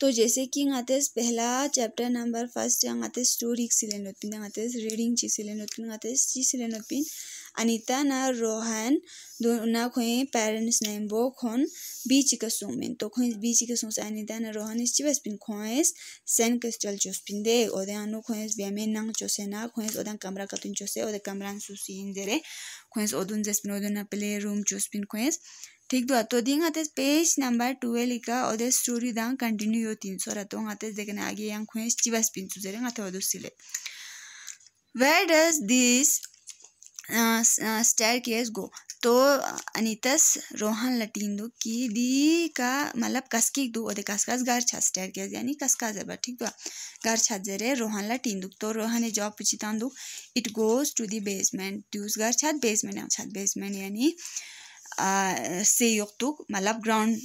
तो जैसे की पहला चैप्टर नंबर फर्स्ट हांगा स्टोरी सिलेन वचपी हांगा रिडींगची सिलेन वचपी हांगा ची सिलेन वचपी अनिता ना रोहन दो ना खंय पेरंट्स नेम्बो खोन बीच कसूं बीन तो खंय बीच कसूं अनिता ना रोहन इस चिवस बीन खंयस सेन क्रिस्टल चोस बीन दे ओदे अनु खंयस व्यामे नांग चोसे ना खंयस ओदां कमरा कतून चोसे कमरा कमरान सुसीन देरे खंयस ओदून जेस बीन ओदून ना पले रूम चोस बीन खंयस ठीक दो तो दिंग आते पेज नंबर टुवेल्व का और स्टोरी दंग कंटिन्यू हो तीन सौ हूँ आते देखने आगे यहाँ खुए चिवास पिन सुजरे आते हो सिले where does this staircase go to Anita's Rohan लटीन दो कि दी का मतलब कसकी दो ओदे कसकास घर छा स्टेयर केस यानी कसका जबर ठीक दो घर छा जरे रोहन लटीन दो तो रोहन जॉब पूछी दुख दो it goes to the basement दूस घर छात बेसमेंट छात बेसमेंट यानी मतलब ground se yoqtuk malab ground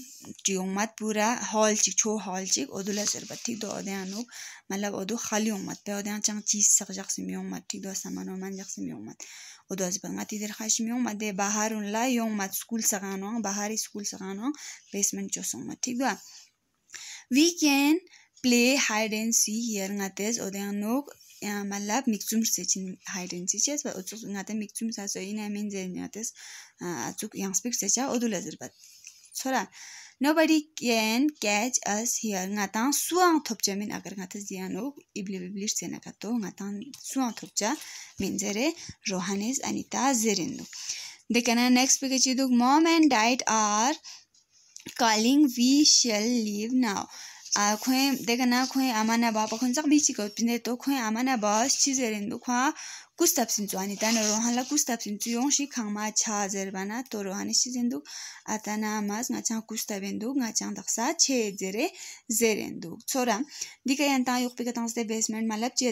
chi yongmat pura hall chik cho hall chik odula serbat thik do odyanuk malab odu khali yongmat pe odyan chang chi sig jaqsim yongmat thik do saman man jaqsim yongmat odu azban ngati der khashim yongmat de bahar un la yongmat school sagano bahari school sagano basement cho songmat thik do we can play hide and seek here ngates odyanuk My love, miktsumr sechin, hidin chiches, wa utsuk ngata miktsumr sa so ina min zere, nyates, atsuk yang spikr secha, odu lazir bat. So, nobody can catch us here. Ngata suang thopcha min agar ngates dyanuk, iblir-iblir zena kato. Ngata suang thopcha min zere, Rohaniz Anita Zerin nuk. Dekana next spikr chiduk, mom and dad are calling, we shall leave now. Khwayin deka na Khwayin ama na ba pa khwynzaq mihi chi ka utpizneto Khwayin ama na ba shchi zerinduk kwa gustap sincwani. Tano rohan la gustap sincw yong shi kama cha zerbana. To rohan ishchi zindu. Ata na ama zi nga chan gustabinduk, nga chan daxat che zere zerinduk. Tso ra, di ka yanta yuk pika tangzite basement malab chi ya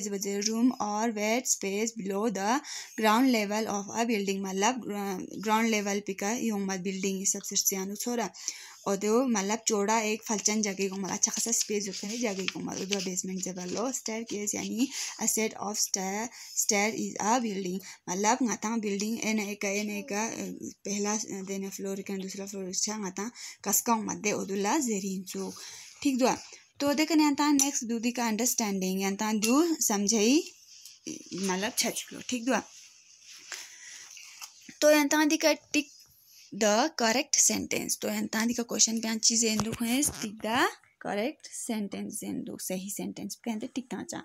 मतलब एक फलचन जगह को ಫಲ್ಚನ್ अच्छा खासा space space है जगह को ಉದ್ರ ಬೇಸ್ಮೆಂಟ್ ಜಗ ಲೋ ಸ್ಟೇರ್ ಕೇಸ್ ಯಾನಿ a set of stair stair is a building मतलब गाता बिल्डिंग एन एक एन एक पहला देने फ्लोर के दूसरा फ्लोर अच्छा गाता कसका मध्य जेरिन जेरिंचो ठीक दुआ तो देख यहाँ नेक्स्ट दूधी का अंडरस्टैंडिंग यहाँ दू समझई मतलब छचलो ठीक दुआ तो यहाँ दिखा टिक द करेक्ट सेंटेंस तो एंतादी का क्वेश्चन क्या चीज़ दुख है टिक द करेक्ट sentence जेन दुख सही सेंटेंस कहते टिका चा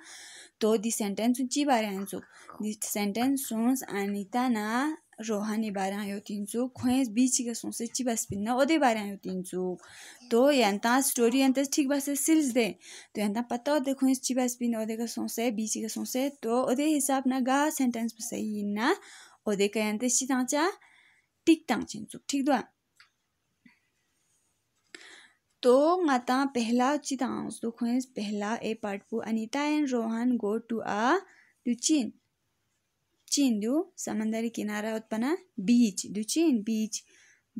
तो दी सेंटेंस ची बारे आंसो दी सेंटेंस सुन्स अनिता ना रोहानी बारे आयो तीन सौ खोए बीच के सुन से ची बस पिन्ना ओदे बारे आयो तीन सौ तो यंता स्टोरी यंता ठीक बस सिल्स दे तो यंता पता ओदे खोए ची बस पिन्ना ओदे का सुन से बीच के सुन से तो ओदे हिसाब ना गा सेंटेंस सही ना ओदे का यंता ची ताचा टिक टांग चिंग चुप ठीक दो तो माता पहला चितांग तो खुन पहला ए पार्ट पु Anita and Rohan go to a to चीन चीन दू समंदरी किनारा उत्पन्न बीच दू चीन बीच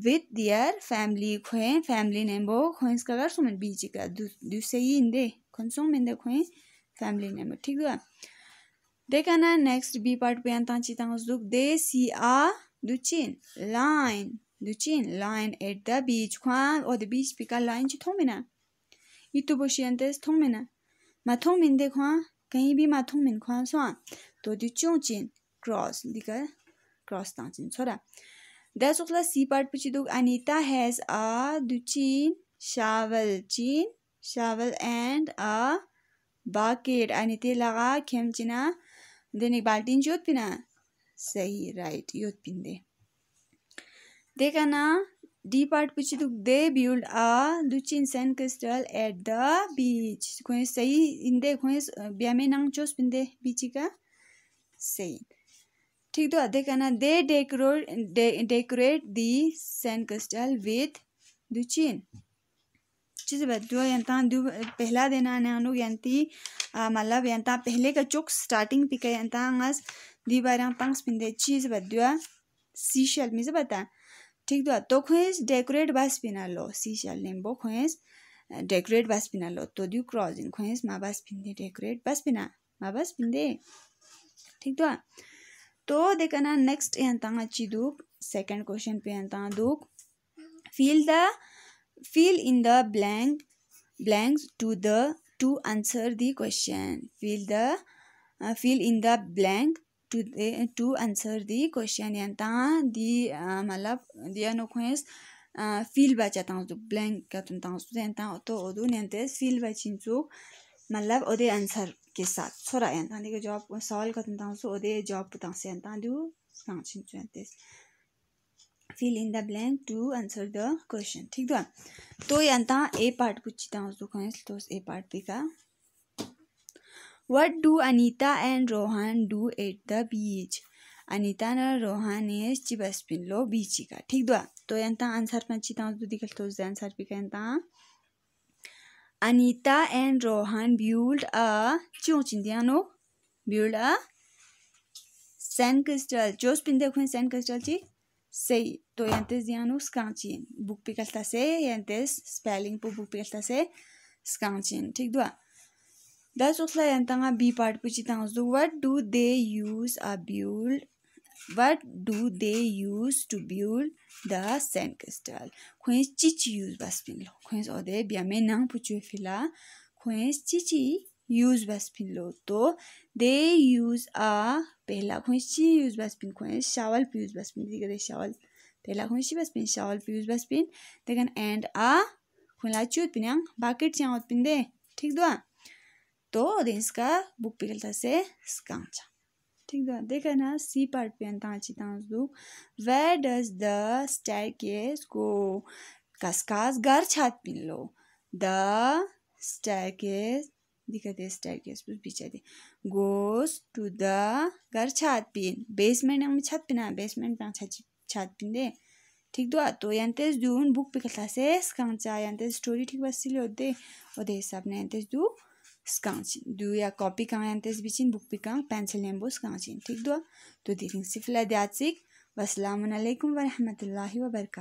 विथ दियर फैमिली खुन फैमिली नेम बो खुन का घर सुमन बीच का दू दू सही इंदे खुन सुमन दे खुन फैमिली नेम ठीक दो देखा ना नेक्स्ट बी पार्ट पे अंतांचितांग दे सी आ दुचिन लाइन दुचिन लाइन एट द बीच खुआ और द बीच पिका लाइन च थोमिना इतु बोशियंतेस ना माथों थोमिन दे खुआ कहीं भी मा थोमिन खुआन सुआन तो दुचों चिन क्रॉस दिखा क्रॉस ताचिन छोरा दस उखला सी पार्ट पे चिदुग अनीता हैज अ दुचिन शावल चीन शावल एंड अ बाकेट अनीते लगा खेमचिना देने बाल्टीन जोत पिना सही राइट यो पिंदे देखा ना डी पार्ट पूछे तो दे बिल्ड आ लुचिन sand castle at the beach खो सही इंदे खो ब्यामे नंग चोस पिंदे बीची का सही ठीक तो देखा ना दे डेकोरेट डे, decorate the sand castle with लुचिन चीज़ यंता पहला देना नानु यंती मतलब यंता पहले का चौक स्टार्टिंग पिक यंता दिबारां पंक्स पिंदे चीज सी सीशल मिज बता ठीक दुआ तो खुएस डेकोरेट बास पिना लो सीशल नेम्बो खुएस डेकोरेट बास पिना लो तो दू क्रॉसिंग खुएस माँ बास पिंदे डेकोरेट बास पिना माँ बास पिंदे ठीक दुआ तो देखना नेक्स्ट यहाँ तंगा ची दुख सेकंड क्वेश्चन पे यहाँ तंगा दुख fill the fill in the blank blanks to the to answer the question fill the fill in the blank to to answer the question and the मतलब दी नो खुश फील बचा था ब्लैंक का तो उदू नियंत फील बचिन चुक मतलब उदे आंसर के साथ छोरा एन था जॉब सॉल्व कर उदे जॉब पुता एनता दू fill in the blank to answer the question ठीक दो तो एनता ए पार्ट पूछी था खोस तो ए पार्ट भी का What do Anita and Rohan do at the beach? Anita ना रोहान एस चिबस पिनलो बीचिका ठीक दुआ तो यंता आंसर पंची तांस बुद्धि कल तो आंसर भी कहता Anita and Rohan build a चूं नो ब्यूल्ड अ सैंड क्रिस्टल जो स्पिन देखो सैंड क्रिस्टल ची सही तो यंतेस दियानो स्कांचिन बुक पिकलता से यंतेस स्पेलिंग पु बुक पिकलता से स्कांचिन ठीक दुआ दस उखला यंता बी पार्ट पूछी था उस what do they use a build what do they use to build the sand castle खुएस चिची यूज बस पिन लो खुएस और दे ब्यामे नंग पूछे फिला खुएस चिची यूज बस पिन लो तो दे यूज अ पहला खुएस ची यूज बस पिन खुएस शावल पी यूज बस पिन दी करे शावल पहला खुएस ची बस पिन शावल पी यूज बस पिन देखन एंड अ खुला चूत पिन यंग बाकेट चाहो पिन दे ठीक दुआ तो 또 린스가 목비를 다세 스강자 ठीक तो, है देखा ना सी पार्ट पे अंत आची तांसु वेयर डज द स्टेयरकेस को कसकास घर छात पिन लो द स्टेयरकेस दिखते स्टेयरकेस पर पीछे दे गोस टू द घर छात पिन बेसमेंट में छत पिना बेसमेंट पे छत छात पिन दे ठीक दो तो, तो यंतेस जून बुक पे कथा से स्कांचा यंतेस स्टोरी ठीक बस सिले होते और दे हिसाब ने यंतेस दू स्काउँछन् दुया कॉपी कहाँ एन्थेस बिचिन बुक पिका पेन्सिल एम्बो स्काउँछन् ठिक दुवा तो दिदिङ सिफलाई द्याचिक वसलामुन अलैकुम वरहमतुल्लाहि वबरकात